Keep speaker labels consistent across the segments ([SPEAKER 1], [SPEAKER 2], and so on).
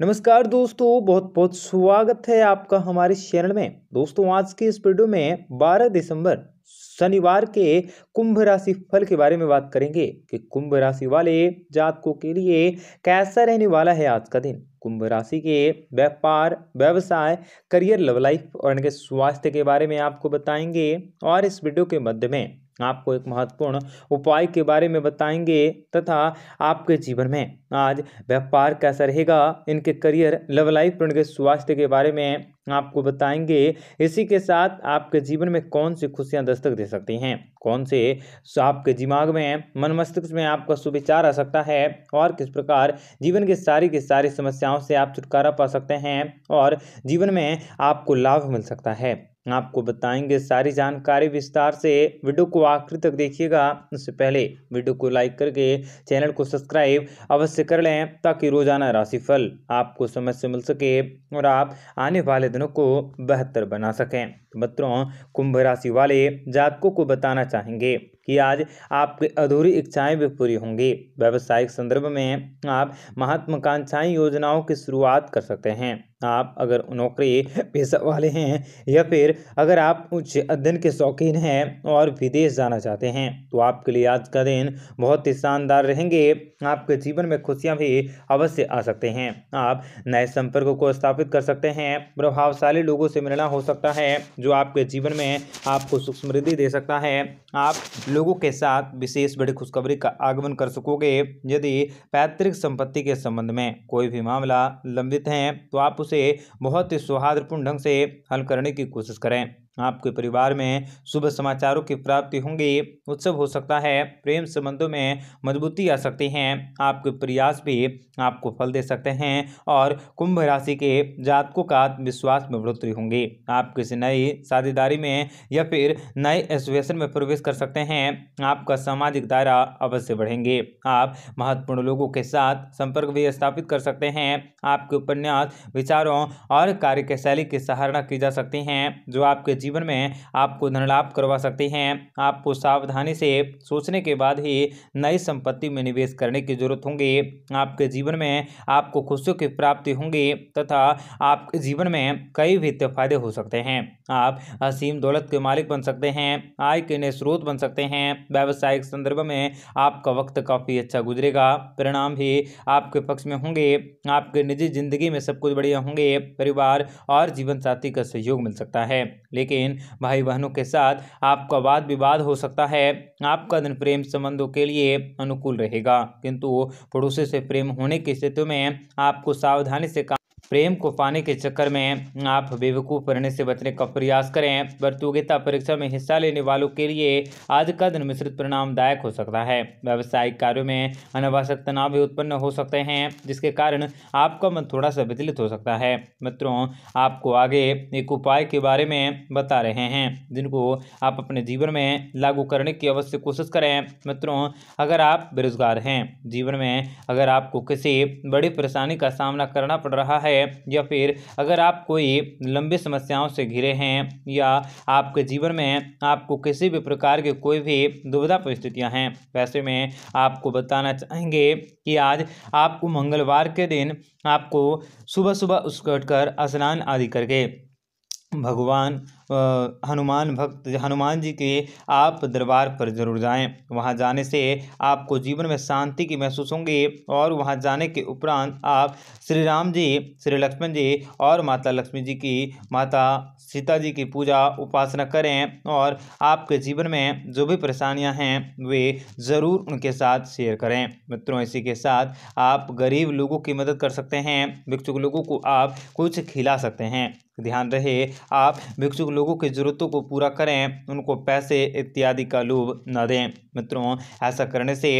[SPEAKER 1] नमस्कार दोस्तों बहुत बहुत स्वागत है आपका हमारे चैनल में दोस्तों आज के इस वीडियो में 12 दिसंबर शनिवार के कुंभ राशि फल के बारे में बात करेंगे कि कुंभ राशि वाले जातकों के लिए कैसा रहने वाला है आज का दिन कुंभ राशि के व्यापार व्यवसाय करियर लव लाइफ और इनके स्वास्थ्य के बारे में आपको बताएंगे और इस वीडियो के मध्य में आपको एक महत्वपूर्ण उपाय के बारे में बताएंगे तथा आपके जीवन में आज व्यापार कैसा रहेगा इनके करियर लव लाइफ इनके स्वास्थ्य के बारे में आपको बताएंगे इसी के साथ आपके जीवन में कौन सी खुशियां दस्तक दे सकती हैं कौन से आपके दिमाग में मन मस्तिष्क में आपका सुविचार आ सकता है और किस प्रकार जीवन के सारी की सारी समस्याओं से आप छुटकारा पा सकते हैं और जीवन में आपको लाभ मिल सकता है आपको बताएंगे सारी जानकारी विस्तार से वीडियो को आखिर तक देखिएगा उससे पहले वीडियो को लाइक करके चैनल को सब्सक्राइब अवश्य कर लें ताकि रोजाना राशिफल आपको समय से मिल सके और आप आने वाले दिनों को बेहतर बना सकें मित्रों कुंभ राशि वाले जातकों को बताना चाहेंगे कि आज आपकी अधूरी इच्छाएं भी पूरी होंगी व्यावसायिक संदर्भ में आप महत्वाकांक्षाएं योजनाओं की शुरुआत कर सकते हैं आप अगर नौकरी पेशा वाले हैं या फिर अगर आप उच्च अध्ययन के शौकीन हैं और विदेश जाना चाहते हैं तो आपके लिए आज का दिन बहुत ही शानदार रहेंगे आपके जीवन में खुशियां भी अवश्य आ सकते हैं आप नए संपर्कों को स्थापित कर सकते हैं प्रभावशाली लोगों से मिलना हो सकता है जो आपके जीवन में आपको सुख समृद्धि दे सकता है आप लोगों के साथ विशेष बड़ी खुशखबरी का आगमन कर सकोगे यदि पैतृक संपत्ति के संबंध में कोई भी मामला लंबित है तो आप उस से बहुत ही सौहार्दपूर्ण ढंग से हल करने की कोशिश करें आपके परिवार में शुभ समाचारों की प्राप्ति होंगी उत्सव हो सकता है प्रेम संबंधों में मजबूती आ सकती है आपके प्रयास भी आपको फल दे सकते हैं और कुंभ राशि के जातकों का विश्वास में बढ़ोतरी होंगी आप किसी नई साझेदारी में या फिर नए एसोसिएशन में प्रवेश कर सकते हैं आपका सामाजिक दायरा अवश्य बढ़ेंगे आप महत्वपूर्ण लोगों के साथ संपर्क भी स्थापित कर सकते हैं आपके उपन्यास विचारों और कार्य शैली की सराहना की जा सकती है जो आपके जीवन जीवन में आपको धन लाभ करवा सकते हैं आपको सावधानी से सोचने के बाद ही नई संपत्ति में निवेश करने की जरूरत होंगी आपके जीवन में आपको खुशियों की प्राप्ति होंगी तथा आपके जीवन में कई भी फायदे हो सकते हैं आप असीम दौलत के मालिक बन सकते हैं आय के नए स्रोत बन सकते हैं व्यावसायिक संदर्भ में आपका वक्त काफ़ी अच्छा गुजरेगा परिणाम भी आपके पक्ष में होंगे आपके निजी जिंदगी में सब कुछ बढ़िया होंगे परिवार और जीवन साथी का सहयोग मिल सकता है लेकिन लेकिन भाई बहनों के साथ आपका वाद विवाद हो सकता है आपका दिन प्रेम संबंधों के लिए अनुकूल रहेगा किंतु पड़ोसी से प्रेम होने की स्थिति में आपको सावधानी से काम प्रेम को पाने के चक्कर में आप बेवकूफ़ बनने से बचने का प्रयास करें प्रतियोगिता परीक्षा में हिस्सा लेने वालों के लिए आज का दिन मिश्रित परिणामदायक हो सकता है व्यावसायिक कार्यों में अनावश्यक तनाव भी उत्पन्न हो सकते हैं जिसके कारण आपका मन थोड़ा सा विचलित हो सकता है मित्रों आपको आगे एक उपाय के बारे में बता रहे हैं जिनको आप अपने जीवन में लागू करने की अवश्य कोशिश करें मित्रों अगर आप बेरोजगार हैं जीवन में अगर आपको किसी बड़ी परेशानी का सामना करना पड़ रहा है है या फिर अगर आप कोई लंबी समस्याओं से घिरे हैं या आपके जीवन में आपको किसी भी प्रकार के कोई भी दुविधा परिस्थितियां हैं वैसे में आपको बताना चाहेंगे कि आज आपको मंगलवार के दिन आपको सुबह सुबह उठ कर स्नान आदि करके भगवान हनुमान भक्त हनुमान जी के आप दरबार पर ज़रूर जाएं वहां जाने से आपको जीवन में शांति की महसूस होंगी और वहां जाने के उपरांत आप श्री राम जी श्री लक्ष्मण जी और माता लक्ष्मी जी की माता सीता जी की पूजा उपासना करें और आपके जीवन में जो भी परेशानियां हैं वे ज़रूर उनके साथ शेयर करें मित्रों इसी के साथ आप गरीब लोगों की मदद कर सकते हैं भिक्षुक लोगों को आप कुछ खिला सकते हैं ध्यान रहे आप भिक्षुक लोगों की ज़रूरतों को पूरा करें उनको पैसे इत्यादि का लोभ न दें मित्रों ऐसा करने से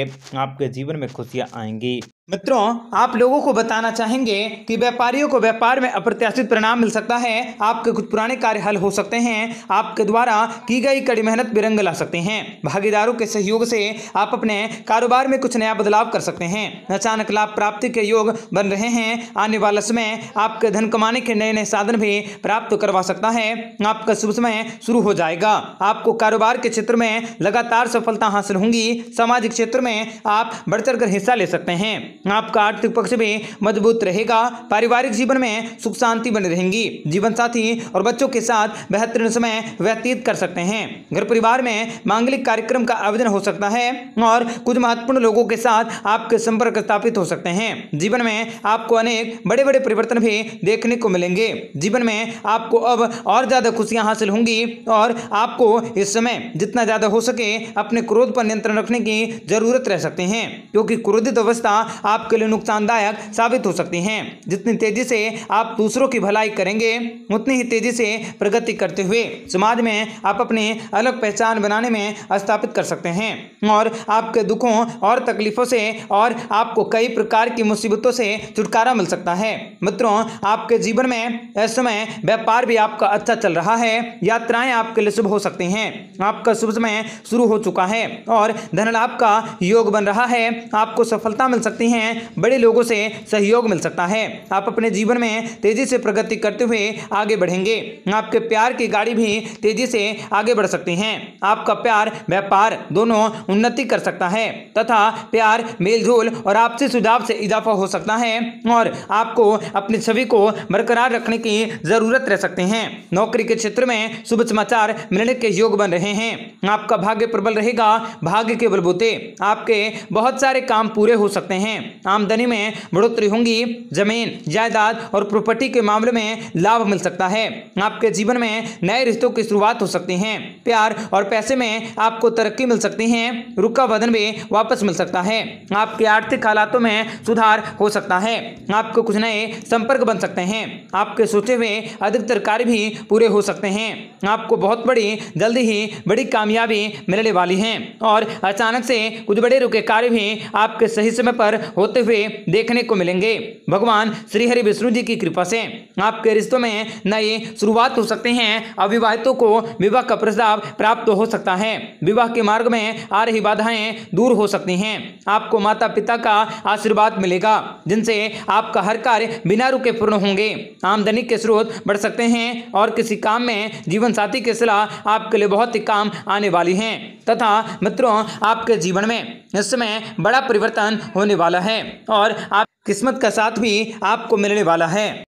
[SPEAKER 1] आपके जीवन में खुशियाँ आएंगी
[SPEAKER 2] मित्रों आप लोगों को बताना चाहेंगे कि व्यापारियों को व्यापार में अप्रत्याशित परिणाम मिल सकता है आपके कुछ पुराने कार्य हल हो सकते हैं आपके द्वारा की गई कड़ी मेहनत बिरंग ला सकते हैं भागीदारों के सहयोग से आप अपने कारोबार में कुछ नया बदलाव कर सकते हैं अचानक लाभ प्राप्ति के योग बन रहे हैं आने वाला समय आपके धन कमाने के नए नए साधन भी प्राप्त करवा सकता है आपका शुभ समय शुरू हो जाएगा आपको कारोबार के क्षेत्र में लगातार सफलता हासिल होंगी सामाजिक क्षेत्र में आप बढ़ चढ़ हिस्सा ले सकते हैं आपका आर्थिक पक्ष भी मजबूत रहेगा पारिवारिक जीवन में सुख शांति बनी रहेंगी जीवन साथी और बच्चों के साथ बेहतरीन समय व्यतीत कर सकते हैं घर परिवार में मांगलिक कार्यक्रम का आयोजन हो सकता है और कुछ महत्वपूर्ण लोगों के साथ आपके संपर्क स्थापित हो सकते हैं जीवन में आपको अनेक बड़े बड़े परिवर्तन भी देखने को मिलेंगे जीवन में आपको अब और ज्यादा खुशियां हासिल होंगी और आपको इस समय जितना ज्यादा हो सके अपने क्रोध पर नियंत्रण रखने की जरूरत रह सकते हैं क्योंकि क्रोधित अवस्था आपके लिए नुकसानदायक साबित हो सकती हैं जितनी तेजी से आप दूसरों की भलाई करेंगे उतनी ही तेजी से प्रगति करते हुए समाज में आप अपनी अलग पहचान बनाने में स्थापित कर सकते हैं और आपके दुखों और तकलीफों से और आपको कई प्रकार की मुसीबतों से छुटकारा मिल सकता है मित्रों आपके जीवन में इस समय व्यापार भी आपका अच्छा चल रहा है यात्राएं आपके लिए शुभ हो सकती हैं आपका शुभ समय शुरू हो चुका है और धन लाभ का योग बन रहा है आपको सफलता मिल सकती है हैं बड़े लोगों से सहयोग मिल सकता है आप अपने जीवन में तेजी से प्रगति करते हुए आगे बढ़ेंगे आपके प्यार की गाड़ी भी तेजी से आगे बढ़ सकती है आपका प्यार व्यापार दोनों उन्नति कर सकता है तथा प्यार मेलजोल और आपसी सुझाव से इजाफा हो सकता है और आपको अपनी छवि को बरकरार रखने की जरूरत रह सकते हैं नौकरी के क्षेत्र में शुभ समाचार मिलने के योग बन रहे हैं आपका भाग्य प्रबल रहेगा भाग्य के बलबूते आपके बहुत सारे काम पूरे हो सकते हैं आमदनी में बढ़ोतरी होंगी जमीन जायदाद और प्रॉपर्टी के मामले में लाभ मिल सकता है आपके जीवन में नए रिश्तों की शुरुआत हो सकती है प्यार और पैसे में आपको तरक्की मिल सकती है रुका वजन भी वापस मिल सकता है आपके आर्थिक हालातों में सुधार हो सकता है आपको कुछ नए संपर्क बन सकते हैं आपके सोचे हुए अधिकतर कार्य भी पूरे हो सकते हैं आपको बहुत बड़ी जल्दी ही बड़ी कामयाबी मिलने वाली है और अचानक से कुछ बड़े रुके कार्य भी आपके सही समय पर होते हुए देखने को मिलेंगे भगवान श्री हरि विष्णु जी की कृपा से आपके रिश्तों में नए शुरुआत हो सकते हैं अविवाहितों को विवाह का प्रस्ताव प्राप्त हो सकता है विवाह के मार्ग में आ रही बाधाएं दूर हो सकती हैं आपको माता पिता का आशीर्वाद मिलेगा जिनसे आपका हर कार्य बिना रुके पूर्ण होंगे आमदनी के स्रोत बढ़ सकते हैं और किसी काम में जीवन साथी के सलाह आपके लिए बहुत ही काम आने वाली हैं तथा मित्रों आपके जीवन में इस समय बड़ा परिवर्तन होने वाला है है और आप किस्मत का साथ भी आपको मिलने वाला है